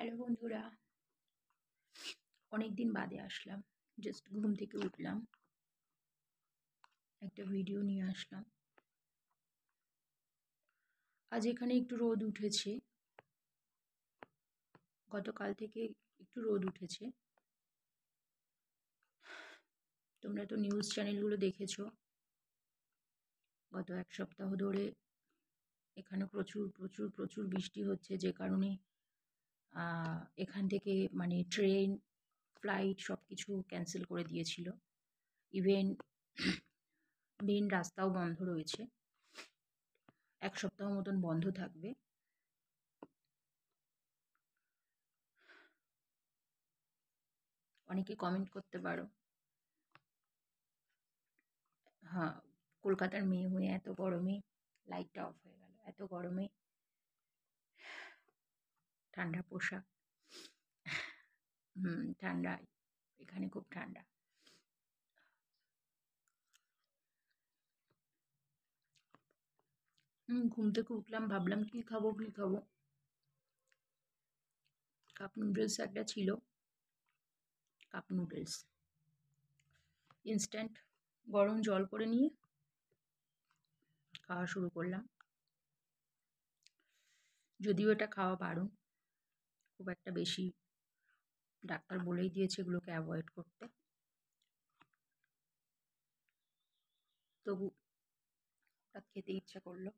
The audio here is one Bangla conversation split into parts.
হ্যালো বন্ধুরা অনেক দিন বাদে আসলাম জাস্ট ঘুম থেকে উঠলাম একটা ভিডিও নিয়ে আসলাম আজ এখানে একটু রোদ উঠেছে গতকাল থেকে একটু রোদ উঠেছে তোমরা তো নিউজ চ্যানেলগুলো দেখেছো গত এক সপ্তাহ ধরে এখানে প্রচুর প্রচুর প্রচুর বৃষ্টি হচ্ছে যে কারণে এখান থেকে মানে ট্রেন ফ্লাইট সব কিছু ক্যান্সেল করে দিয়েছিল ইভেন মেন রাস্তাও বন্ধ রয়েছে এক সপ্তাহ মতন বন্ধ থাকবে অনেকে কমেন্ট করতে পারো হ্যাঁ কলকাতার মেয়ে হয়ে এত গরমে লাইটটা অফ হয়ে গেল এত গরমে ঠান্ডা পোশাক ঠান্ডা এখানে খুব ঠান্ডা ঘুম থেকে উঠলাম ভাবলাম কি খাবো কি খাবো কাপ নুডলস একটা ছিল কাপ নুডলস ইনস্ট্যান্ট গরম জল করে নিয়ে খাওয়া শুরু করলাম যদিও এটা খাওয়া বারণ খুব একটা বেশি ডাক্তার বলেই দিয়েছে এগুলোকে অ্যাভয়েড করতে তবু হঠাৎ খেতে ইচ্ছা করলো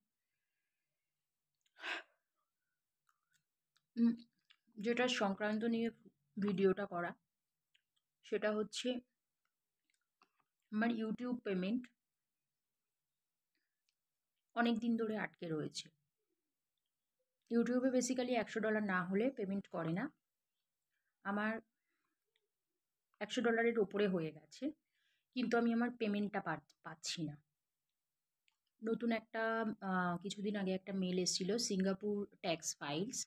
যেটা সংক্রান্ত নিয়ে ভিডিওটা করা সেটা হচ্ছে আমার ইউটিউব পেমেন্ট অনেক দিন ধরে আটকে রয়েছে ইউটিউবে বেসিক্যালি একশো ডলার না হলে পেমেন্ট করে না আমার একশো ডলারের ওপরে হয়ে গেছে কিন্তু আমি আমার পেমেন্টটা পাচ্ছি না নতুন একটা কিছুদিন আগে একটা মেল এসেছিলো সিঙ্গাপুর ট্যাক্স ফাইলস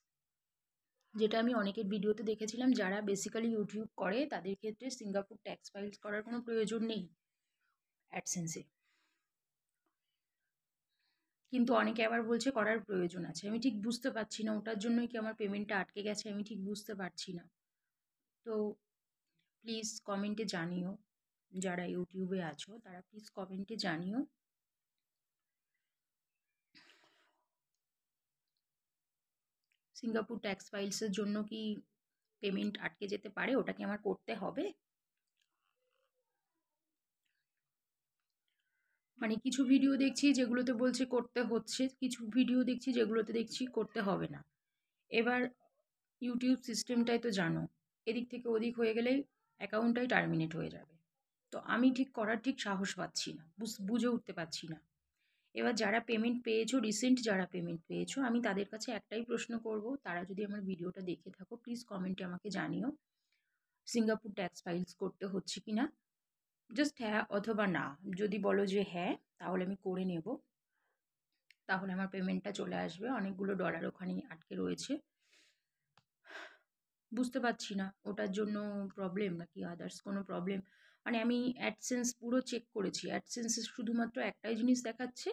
যেটা আমি অনেকের ভিডিওতে দেখেছিলাম যারা বেসিক্যালি ইউটিউব করে তাদের ক্ষেত্রে সিঙ্গাপুর ট্যাক্স ফাইলস করার কোনো প্রয়োজন নেই অ্যাডসেন্সে কিন্তু অনেকে আবার বলছে করার প্রয়োজন আছে আমি ঠিক বুঝতে পারছি না ওটার জন্যই কি আমার পেমেন্টটা আটকে গেছে আমি ঠিক বুঝতে পারছি না তো প্লিজ কমেন্টে জানিও যারা ইউটিউবে আছো তারা প্লিজ কমেন্টে জানিও সিঙ্গাপুর ট্যাক্স ফাইলসের জন্য কি পেমেন্ট আটকে যেতে পারে ওটা কি আমার করতে হবে মানে কিছু ভিডিও দেখছি যেগুলোতে বলছে করতে হচ্ছে কিছু ভিডিও দেখছি যেগুলোতে দেখছি করতে হবে না এবার ইউটিউব সিস্টেমটাই তো জানো এদিক থেকে ওদিক হয়ে গেলেই অ্যাকাউন্টটাই টার্মিনেট হয়ে যাবে তো আমি ঠিক করার ঠিক সাহস পাচ্ছি না বুঝে উঠতে পারছি না এবার যারা পেমেন্ট পেয়েছো রিসেন্ট যারা পেমেন্ট পেয়েছো আমি তাদের কাছে একটাই প্রশ্ন করব তারা যদি আমার ভিডিওটা দেখে থাকো প্লিজ কমেন্টে আমাকে জানিও সিঙ্গাপুর ট্যাক্স ফাইলস করতে হচ্ছে কি না জাস্ট হ্যাঁ অথবা না যদি বলো যে হ্যাঁ তাহলে আমি করে নেব তাহলে আমার পেমেন্টটা চলে আসবে অনেকগুলো ডলার ওখানে আটকে রয়েছে বুঝতে পারছি না ওটার জন্য প্রবলেম নাকি আদার্স কোনো প্রবলেম মানে আমি অ্যাডসেন্স পুরো চেক করেছি অ্যাডসেন্সে শুধুমাত্র একটাই জিনিস দেখাচ্ছে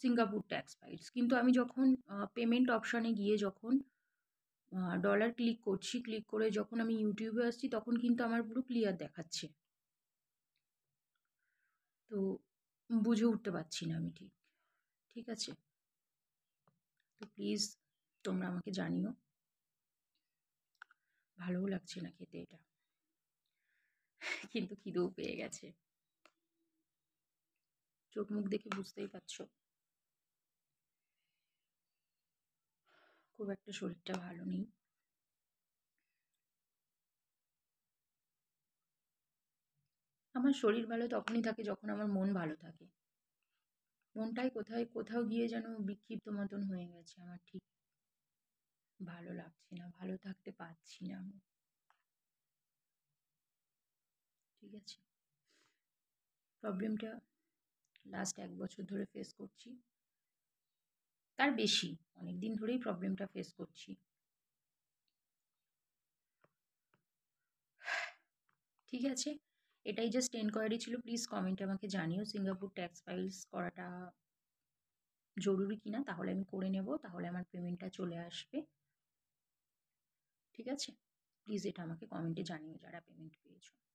সিঙ্গাপুর ট্যাক্স ফাইলস কিন্তু আমি যখন পেমেন্ট অপশানে গিয়ে যখন ডলার ক্লিক করছি ক্লিক করে যখন আমি ইউটিউবে আসছি তখন কিন্তু আমার পুরো ক্লিয়ার দেখাচ্ছে তো বুঝে উঠতে পারছি না আমি ঠিক ঠিক আছে তো প্লিজ তোমরা আমাকে জানিও ভালোও লাগছে না খেতে এটা কিন্তু খিদেও পেয়ে গেছে চোখ মুখ দেখে বুঝতেই পারছো খুব একটা শরীরটা ভালো নেই আমার শরীর ভালো তখনই থাকে যখন আমার মন ভালো থাকে মনটাই কোথায় কোথাও গিয়ে যেন বিক্ষিপ্ত মতন হয়ে গেছে আমার ঠিক ভালো লাগছে না ভালো থাকতে পারছি না আমি ঠিক আছে প্রবলেমটা লাস্ট এক বছর ধরে ফেস করছি তার বেশি অনেক দিন ধরেই প্রবলেমটা ফেস করছি ঠিক আছে এটাই জাস্ট এনকোয়ারি ছিল প্লিজ কমেন্টে আমাকে জানিও সিঙ্গাপুর ট্যাক্স ফাইলস করাটা জরুরি কিনা তাহলে আমি করে নেব তাহলে আমার পেমেন্টটা চলে আসবে ঠিক আছে প্লিজ এটা আমাকে কমেন্টে জানিও যারা পেমেন্ট পেয়েছো